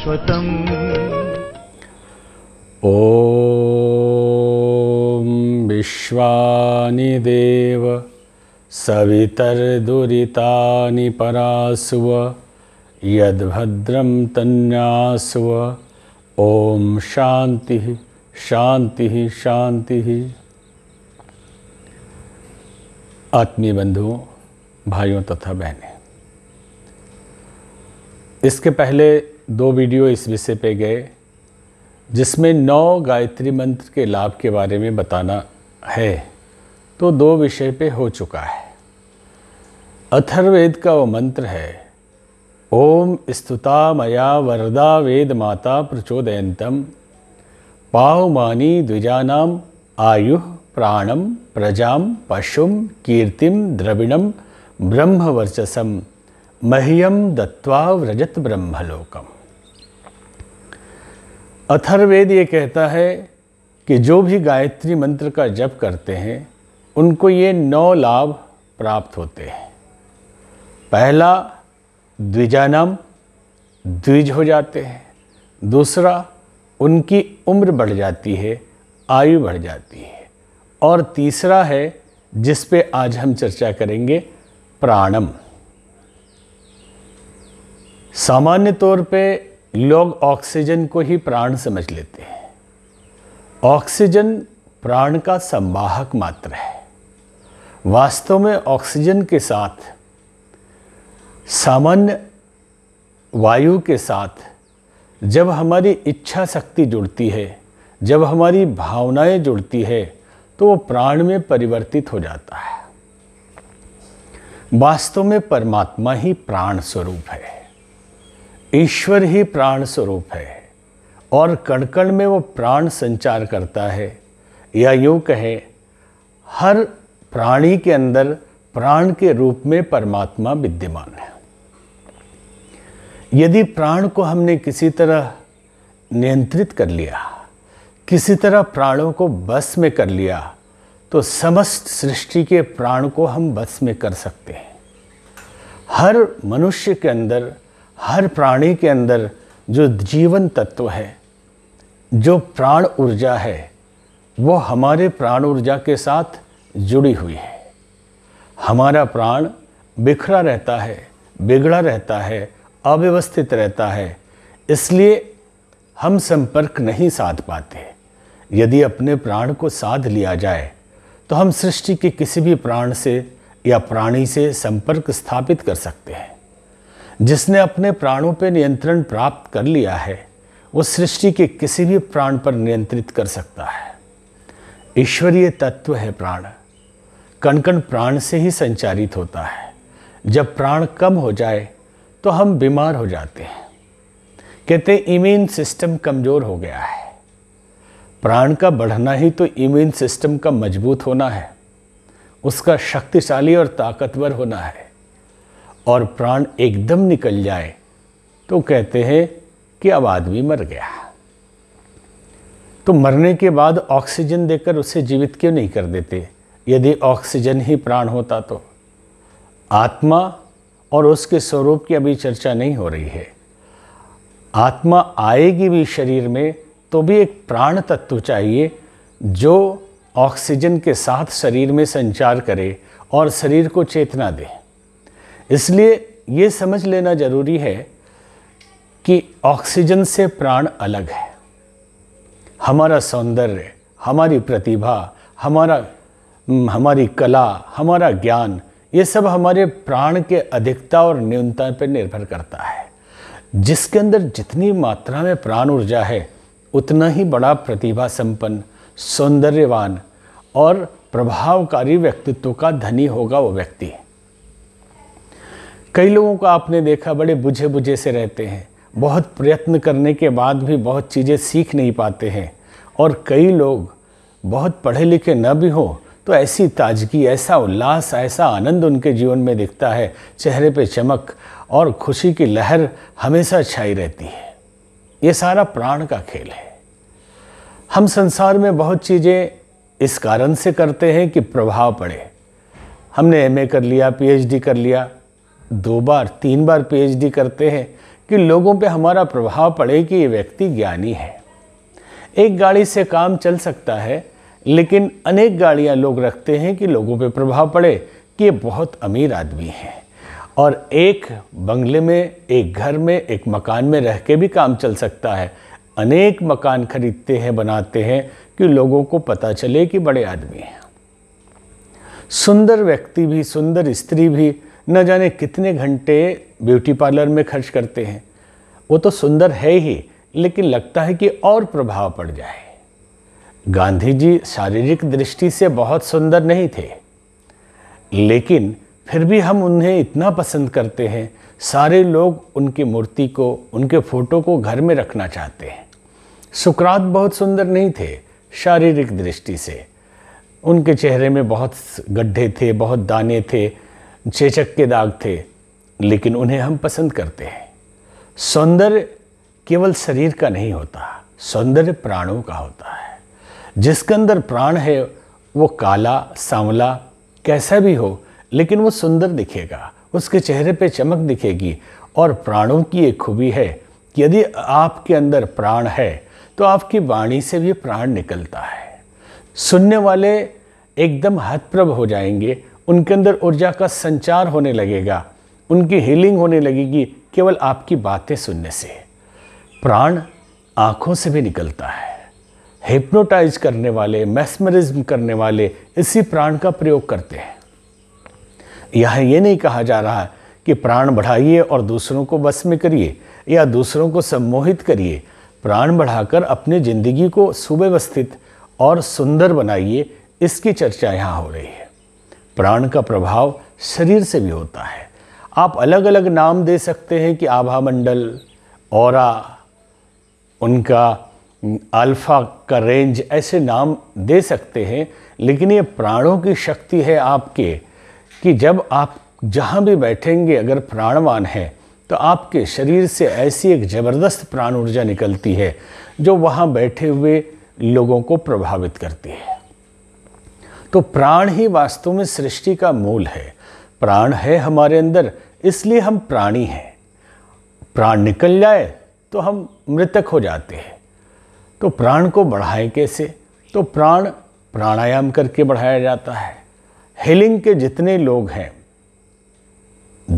शाश्वतम् ॐ विश्वानि देव सवितर्दुरितानि परासुव यद्भद्रं तन्यासुव ॐ शान्तिः शान्तिः शान्तिः आत्मीय बंधुओं भाइयों तथा बहनें इसके पहले दो वीडियो इस विषय पे गए जिसमें नौ गायत्री मंत्र के लाभ के बारे में बताना है तो दो विषय पे हो चुका है अथर्वेद का वो मंत्र है ओम स्तुता मया वरदा वेद माता प्रचोदयंतम पावमानी द्विजानाम आयु प्राणम प्रजाम पशुम कीर्तिम द्रविणम ब्रह्मवर्चसम मह्यम दत्वा व्रजत ब्रह्मलोकम अथर्वेद ये कहता है कि जो भी गायत्री मंत्र का जप करते हैं उनको ये नौ लाभ प्राप्त होते हैं पहला द्विजानम द्विज हो जाते हैं दूसरा उनकी उम्र बढ़ जाती है आयु बढ़ जाती है और तीसरा है जिस पे आज हम चर्चा करेंगे प्राणम सामान्य तौर पे लोग ऑक्सीजन को ही प्राण समझ लेते हैं ऑक्सीजन प्राण का संवाहक मात्र है वास्तव में ऑक्सीजन के साथ सामान्य वायु के साथ जब हमारी इच्छा शक्ति जुड़ती है जब हमारी भावनाएं जुड़ती है तो वो प्राण में परिवर्तित हो जाता है वास्तव में परमात्मा ही प्राण स्वरूप है ईश्वर ही प्राण स्वरूप है और कणकण में वो प्राण संचार करता है या यूँ कहें हर प्राणी के अंदर प्राण के रूप में परमात्मा विद्यमान है यदि प्राण को हमने किसी तरह नियंत्रित कर लिया किसी तरह प्राणों को बस में कर लिया तो समस्त सृष्टि के प्राण को हम बस में कर सकते हैं हर मनुष्य के अंदर हर प्राणी के अंदर जो जीवन तत्व है जो प्राण ऊर्जा है वो हमारे प्राण ऊर्जा के साथ जुड़ी हुई है हमारा प्राण बिखरा रहता है बिगड़ा रहता है अव्यवस्थित रहता है इसलिए हम संपर्क नहीं साध पाते यदि अपने प्राण को साध लिया जाए तो हम सृष्टि के किसी भी प्राण से या प्राणी से संपर्क स्थापित कर सकते हैं जिसने अपने प्राणों पर नियंत्रण प्राप्त कर लिया है वो सृष्टि के किसी भी प्राण पर नियंत्रित कर सकता है ईश्वरीय तत्व है प्राण कणकण प्राण से ही संचारित होता है जब प्राण कम हो जाए तो हम बीमार हो जाते हैं कहते इम्यून सिस्टम कमज़ोर हो गया है प्राण का बढ़ना ही तो इम्यून सिस्टम का मजबूत होना है उसका शक्तिशाली और ताकतवर होना है और प्राण एकदम निकल जाए तो कहते हैं कि अब आदमी मर गया तो मरने के बाद ऑक्सीजन देकर उसे जीवित क्यों नहीं कर देते यदि ऑक्सीजन ही प्राण होता तो आत्मा और उसके स्वरूप की अभी चर्चा नहीं हो रही है आत्मा आएगी भी शरीर में तो भी एक प्राण तत्व चाहिए जो ऑक्सीजन के साथ शरीर में संचार करे और शरीर को चेतना दे इसलिए ये समझ लेना ज़रूरी है कि ऑक्सीजन से प्राण अलग है हमारा सौंदर्य हमारी प्रतिभा हमारा हम्म, हमारी कला हमारा ज्ञान ये सब हमारे प्राण के अधिकता और न्यूनता पर निर्भर करता है जिसके अंदर जितनी मात्रा में प्राण ऊर्जा है उतना ही बड़ा प्रतिभा संपन्न सौंदर्यवान और प्रभावकारी व्यक्तित्व का धनी होगा वो व्यक्ति कई लोगों को आपने देखा बड़े बुझे बुझे से रहते हैं बहुत प्रयत्न करने के बाद भी बहुत चीज़ें सीख नहीं पाते हैं और कई लोग बहुत पढ़े लिखे न भी हों तो ऐसी ताजगी ऐसा उल्लास ऐसा आनंद उनके जीवन में दिखता है चेहरे पे चमक और खुशी की लहर हमेशा छाई रहती है ये सारा प्राण का खेल है हम संसार में बहुत चीज़ें इस कारण से करते हैं कि प्रभाव पड़े हमने एमए कर लिया पीएचडी कर लिया दो बार तीन बार पीएचडी करते हैं कि लोगों पे हमारा प्रभाव पड़े कि ये व्यक्ति ज्ञानी है एक गाड़ी से काम चल सकता है लेकिन अनेक गाड़ियां लोग रखते हैं कि लोगों पे प्रभाव पड़े कि ये बहुत अमीर आदमी हैं और एक बंगले में एक घर में एक मकान में रह के भी काम चल सकता है अनेक मकान खरीदते हैं बनाते हैं कि लोगों को पता चले कि बड़े आदमी हैं सुंदर व्यक्ति भी सुंदर स्त्री भी न जाने कितने घंटे ब्यूटी पार्लर में खर्च करते हैं वो तो सुंदर है ही लेकिन लगता है कि और प्रभाव पड़ जाए गांधी जी शारीरिक दृष्टि से बहुत सुंदर नहीं थे लेकिन फिर भी हम उन्हें इतना पसंद करते हैं सारे लोग उनकी मूर्ति को उनके फ़ोटो को घर में रखना चाहते हैं सुकरात बहुत सुंदर नहीं थे शारीरिक दृष्टि से उनके चेहरे में बहुत गड्ढे थे बहुत दाने थे चेचक के दाग थे लेकिन उन्हें हम पसंद करते हैं सौंदर्य केवल शरीर का नहीं होता सौंदर्य प्राणों का होता है जिसके अंदर प्राण है वो काला सांवला कैसा भी हो लेकिन वो सुंदर दिखेगा उसके चेहरे पे चमक दिखेगी और प्राणों की एक खूबी है कि यदि आपके अंदर प्राण है तो आपकी वाणी से भी प्राण निकलता है सुनने वाले एकदम हतप्रभ हो जाएंगे उनके अंदर ऊर्जा का संचार होने लगेगा उनकी हीलिंग होने लगेगी केवल आपकी बातें सुनने से प्राण आँखों से भी निकलता है हिप्नोटाइज करने वाले मैस्मरिज्म करने वाले इसी प्राण का प्रयोग करते हैं यह ये नहीं कहा जा रहा है कि प्राण बढ़ाइए और दूसरों को बस में करिए या दूसरों को सम्मोहित करिए प्राण बढ़ाकर अपनी ज़िंदगी को सुव्यवस्थित और सुंदर बनाइए इसकी चर्चा यहाँ हो रही है प्राण का प्रभाव शरीर से भी होता है आप अलग अलग नाम दे सकते हैं कि आभा मंडल और उनका अल्फ़ा का रेंज ऐसे नाम दे सकते हैं लेकिन ये प्राणों की शक्ति है आपके कि जब आप जहाँ भी बैठेंगे अगर प्राणवान है तो आपके शरीर से ऐसी एक ज़बरदस्त प्राण ऊर्जा निकलती है जो वहाँ बैठे हुए लोगों को प्रभावित करती है तो प्राण ही वास्तव में सृष्टि का मूल है प्राण है हमारे अंदर इसलिए हम प्राणी हैं प्राण निकल जाए तो हम मृतक हो जाते हैं तो प्राण को बढ़ाएं कैसे तो प्राण प्राणायाम करके बढ़ाया जाता है हीलिंग के जितने लोग हैं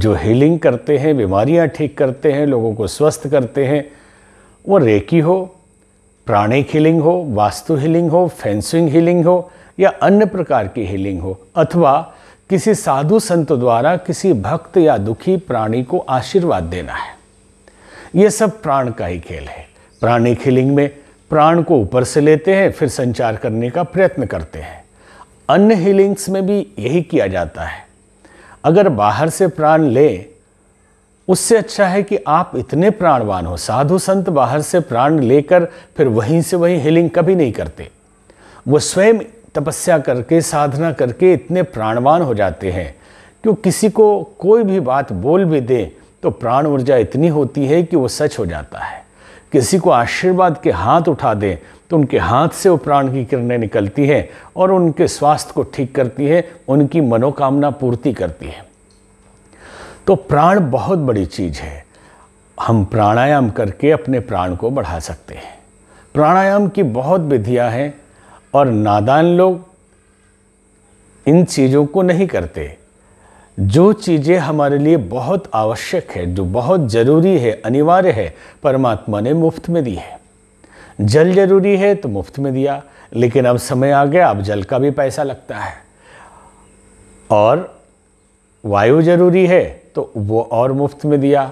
जो हीलिंग करते हैं बीमारियां ठीक करते हैं लोगों को स्वस्थ करते हैं वो रेकी हो प्राणिक हीलिंग हो वास्तु हीलिंग हो फेंसिंग हीलिंग हो या अन्य प्रकार की हीलिंग हो अथवा किसी साधु संत द्वारा किसी भक्त या दुखी प्राणी को आशीर्वाद देना है यह सब प्राण का ही खेल है प्राणिक हीलिंग में प्राण को ऊपर से लेते हैं फिर संचार करने का प्रयत्न करते हैं अन्य हीलिंग्स में भी यही किया जाता है अगर बाहर से प्राण लें उससे अच्छा है कि आप इतने प्राणवान हो साधु संत बाहर से प्राण लेकर फिर वहीं से वहीं हीलिंग कभी नहीं करते वो स्वयं तपस्या करके साधना करके इतने प्राणवान हो जाते हैं कि किसी को कोई भी बात बोल भी दे तो प्राण ऊर्जा इतनी होती है कि वो सच हो जाता है किसी को आशीर्वाद के हाथ उठा दें तो उनके हाथ से वो प्राण की किरणें निकलती हैं और उनके स्वास्थ्य को ठीक करती है उनकी मनोकामना पूर्ति करती है तो प्राण बहुत बड़ी चीज़ है हम प्राणायाम करके अपने प्राण को बढ़ा सकते हैं प्राणायाम की बहुत विधियां हैं और नादान लोग इन चीज़ों को नहीं करते जो चीज़ें हमारे लिए बहुत आवश्यक है जो बहुत ज़रूरी है अनिवार्य है परमात्मा ने मुफ्त में दी है जल जरूरी है तो मुफ्त में दिया लेकिन अब समय आ गया अब जल का भी पैसा लगता है और वायु जरूरी है तो वो और मुफ्त में दिया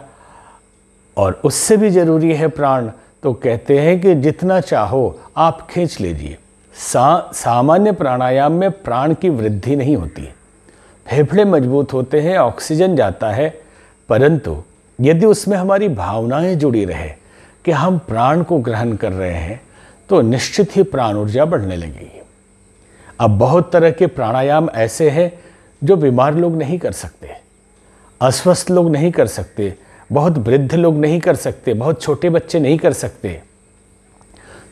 और उससे भी ज़रूरी है प्राण तो कहते हैं कि जितना चाहो आप खींच लीजिए सा, सामान्य प्राणायाम में प्राण की वृद्धि नहीं होती फेफड़े मजबूत होते हैं ऑक्सीजन जाता है परंतु यदि उसमें हमारी भावनाएं जुड़ी रहे कि हम प्राण को ग्रहण कर रहे हैं तो निश्चित ही प्राण ऊर्जा बढ़ने लगेगी अब बहुत तरह के प्राणायाम ऐसे हैं जो बीमार लोग नहीं कर सकते अस्वस्थ लोग नहीं कर सकते बहुत वृद्ध लोग नहीं कर सकते बहुत छोटे बच्चे नहीं कर सकते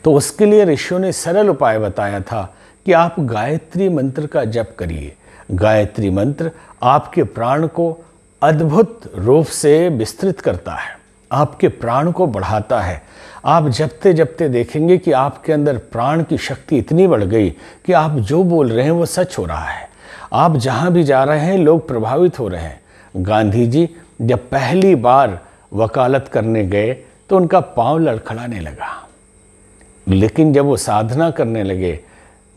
तो उसके लिए ऋषियों ने सरल उपाय बताया था कि आप गायत्री मंत्र का जप करिए गायत्री मंत्र आपके प्राण को अद्भुत रूप से विस्तृत करता है आपके प्राण को बढ़ाता है आप जपते जपते देखेंगे कि आपके अंदर प्राण की शक्ति इतनी बढ़ गई कि आप जो बोल रहे हैं वो सच हो रहा है आप जहाँ भी जा रहे हैं लोग प्रभावित हो रहे हैं गांधी जी जब पहली बार वकालत करने गए तो उनका पांव लड़खड़ाने लगा लेकिन जब वो साधना करने लगे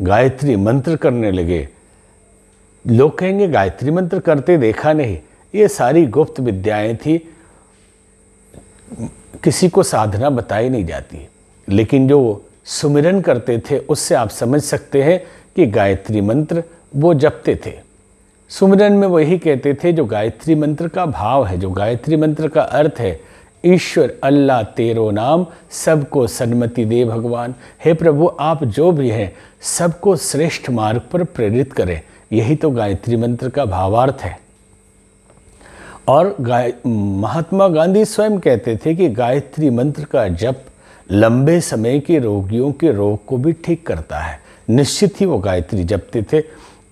गायत्री मंत्र करने लगे लोग कहेंगे गायत्री मंत्र करते देखा नहीं ये सारी गुप्त विद्याएं थी किसी को साधना बताई नहीं जाती लेकिन जो सुमिरन करते थे उससे आप समझ सकते हैं कि गायत्री मंत्र वो जपते थे सुमिरन में वही कहते थे जो गायत्री मंत्र का भाव है जो गायत्री मंत्र का अर्थ है ईश्वर अल्लाह तेरो नाम सबको सन्मति दे भगवान हे प्रभु आप जो भी हैं सबको श्रेष्ठ मार्ग पर प्रेरित करें यही तो गायत्री मंत्र का भावार्थ है और गाय महात्मा गांधी स्वयं कहते थे कि गायत्री मंत्र का जप लंबे समय के रोगियों के रोग को भी ठीक करता है निश्चित ही वो गायत्री जपते थे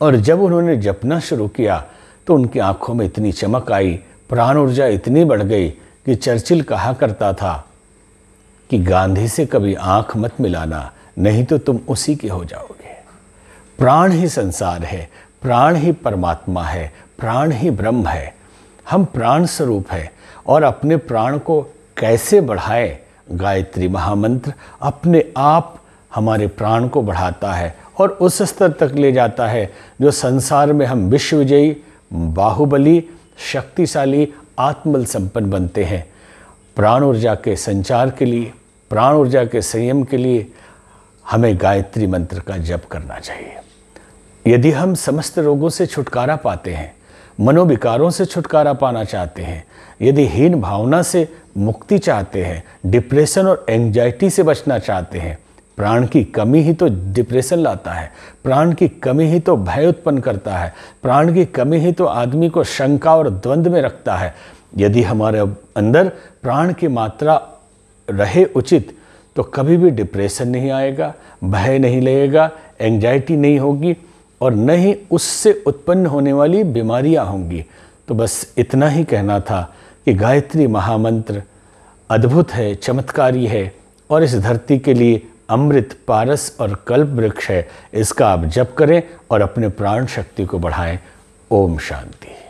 और जब उन्होंने जपना शुरू किया तो उनकी आंखों में इतनी चमक आई प्राण ऊर्जा इतनी बढ़ गई कि चर्चिल कहा करता था कि गांधी से कभी आंख मत मिलाना नहीं तो तुम उसी के हो जाओगे प्राण ही संसार है प्राण ही परमात्मा है प्राण ही ब्रह्म है हम प्राण स्वरूप है और अपने प्राण को कैसे बढ़ाए गायत्री महामंत्र अपने आप हमारे प्राण को बढ़ाता है और उस स्तर तक ले जाता है जो संसार में हम विश्वविजयी बाहुबली शक्तिशाली आत्मल संपन्न बनते हैं प्राण ऊर्जा के संचार के लिए प्राण ऊर्जा के संयम के लिए हमें गायत्री मंत्र का जप करना चाहिए यदि हम समस्त रोगों से छुटकारा पाते हैं मनोविकारों से छुटकारा पाना चाहते हैं यदि हीन भावना से मुक्ति चाहते हैं डिप्रेशन और एंजाइटी से बचना चाहते हैं प्राण की कमी ही तो डिप्रेशन लाता है प्राण की कमी ही तो भय उत्पन्न करता है प्राण की कमी ही तो आदमी को शंका और द्वंद में रखता है यदि हमारे अंदर प्राण की मात्रा रहे उचित तो कभी भी डिप्रेशन नहीं आएगा भय नहीं लगेगा एंजाइटी नहीं होगी और न ही उससे उत्पन्न होने वाली बीमारियां होंगी तो बस इतना ही कहना था कि गायत्री महामंत्र अद्भुत है चमत्कारी है और इस धरती के लिए अमृत पारस और कल्प वृक्ष है इसका आप जप करें और अपने प्राण शक्ति को बढ़ाएं ओम शांति